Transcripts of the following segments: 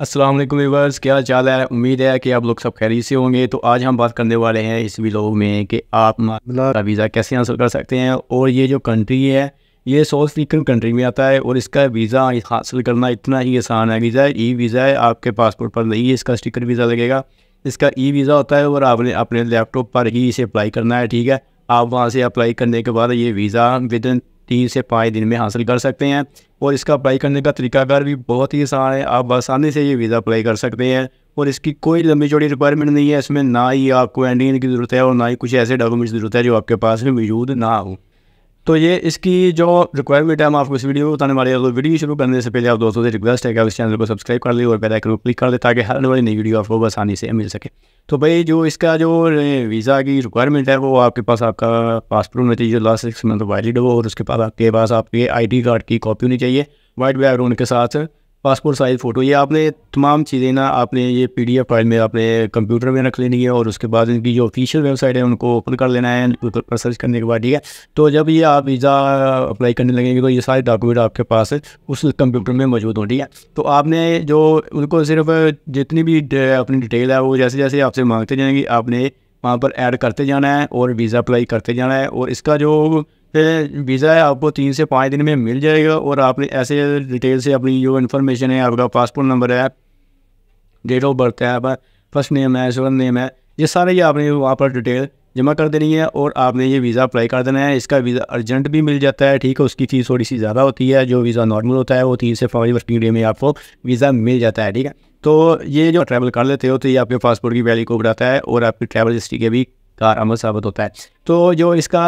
Aslam viewers क्या चाल है उम्मीद है कि आप लोग सब खैरी से होंगे तो आज हम बात करने वाले हैं इस व्लॉग में कि आप मामला मतलब- वीज़ा कैसे हासिल कर सकते हैं और ये जो कंट्री है ये साउथ अफ्रीकन कंट्री में आता है और इसका वीज़ा हासिल करना इतना ही आसान है वीज़ा ई वीज़ा है आपके पासपोर्ट पर नहीं है इसका स्टिकर वीज़ा लगेगा इसका ई वीज़ा होता है और आपने अपने लैपटॉप पर ही इसे अप्लाई करना है ठीक है आप वहाँ से अप्लाई करने के बाद ये वीज़ा विद इन तीन से पाँच दिन में हासिल कर सकते हैं और इसका अप्लाई करने का तरीकाकार भी बहुत ही आसान है आप आसानी से ये वीज़ा अप्लाई कर सकते हैं और इसकी कोई लंबी चौड़ी रिक्वायरमेंट नहीं है इसमें ना ही आपको एंडिंग की ज़रूरत है और ना ही कुछ ऐसे डॉक्यूमेंट्स की ज़रूरत है जो आपके पास में मौजूद ना हो तो ये इसकी जो रिक्वायरमेंट है हम आपको इस वीडियो में बताने वाले हैं तो वीडियो शुरू करने से पहले आप दोस्तों से रिक्वेस्ट है कि आप इस चैनल को सब्सक्राइब कर लें और बेल आइकन को क्लिक कर लें ताकि हर वाली नई वीडियो आपको आसानी से मिल सके तो भाई जो इसका जो वीज़ा की रिक्वायरमेंट है वो आपके पास आपका पासपोर्ट होना चाहिए जो लास्ट सिक्स मंथ वैलिड हो और उसके पास आपके पास आपके आईडी कार्ड की कॉपी होनी चाहिए वाइट बैकग्राउंड के साथ पासपोर्ट साइज़ फ़ोटो ये आपने तमाम चीज़ें ना आपने ये पी फाइल में आपने कंप्यूटर में रख लेनी है और उसके बाद इनकी जो ऑफिशियल वेबसाइट है उनको ओपन कर लेना है गूगल पर सर्च करने के बाद ठीक है तो जब ये आप वीज़ा अप्लाई करने लगेंगे तो ये सारे डॉक्यूमेंट आपके पास उस कंप्यूटर में मौजूद हों ठीक है तो आपने जो उनको सिर्फ जितनी भी अपनी डिटेल है वो जैसे जैसे आपसे मांगते जाएंगे आपने वहाँ पर ऐड करते जाना है और वीज़ा अप्लाई करते जाना है और इसका जो वीज़ा है आपको तीन से पाँच दिन में मिल जाएगा और आपने ऐसे डिटेल से अपनी जो इन्फॉर्मेशन है आपका पासपोर्ट नंबर है डेट ऑफ बर्थ है आपका फर्स्ट नेम है सेवन नेम है ये सारे ये आपने वहाँ पर डिटेल जमा कर देनी है और आपने ये वीज़ा अप्लाई कर देना है इसका वीज़ा अर्जेंट भी मिल जाता है ठीक है उसकी फ़ीस थोड़ी सी ज़्यादा होती है जो वीज़ा नॉर्मल होता है वो तीन से पाँच वर्किंग डे में आपको वीज़ा मिल जाता है ठीक है तो ये जो ट्रैवल कर लेते हो तो ये आपके पासपोर्ट की वैल्यू को बढ़ाता है और आपकी ट्रैवल हिस्ट्री के भी कार अमल साबित होता है तो जो इसका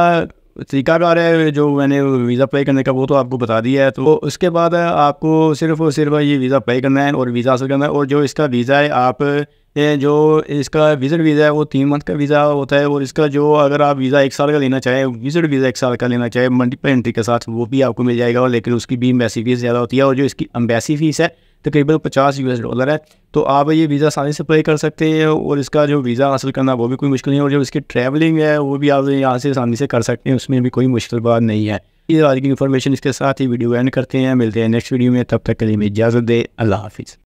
तरीका रहा है जो मैंने वीज़ा अप्लाई करने का वो तो आपको बता दिया है तो उसके बाद आपको सिर्फ और सिर्फ ये वीज़ा अप्लाई करना है और वीज़ा हासिल करना है और जो इसका वीज़ा है आप जो इसका विज़िट वीज़ा है वो तीन मंथ का वीज़ा होता है और इसका जो अगर आप वीज़ा एक साल का लेना चाहें विज़िट वीज़ा एक साल का लेना चाहें मल्टीपल एंट्री के साथ वो भी आपको मिल जाएगा और लेकिन उसकी भी अम्बेसी फ़ीस ज़्यादा होती है और जो इसकी अम्बेसी फ़ीस है तकरीबन पचास यू डॉलर है तो आप ये वीज़ा आसानी से अप्लाई कर सकते हैं और इसका जो वीज़ा हासिल करना वो भी कोई मुश्किल नहीं है और जो इसकी ट्रैवलिंग है वो भी आप यहाँ से आसानी से कर सकते हैं उसमें भी कोई मुश्किल बात नहीं है ये आज की इन्फॉर्मेशन इसके साथ ही वीडियो एंड करते हैं मिलते हैं नेक्स्ट वीडियो में तब तक के लिए इजाज़त दे अल्लाह हाफिज़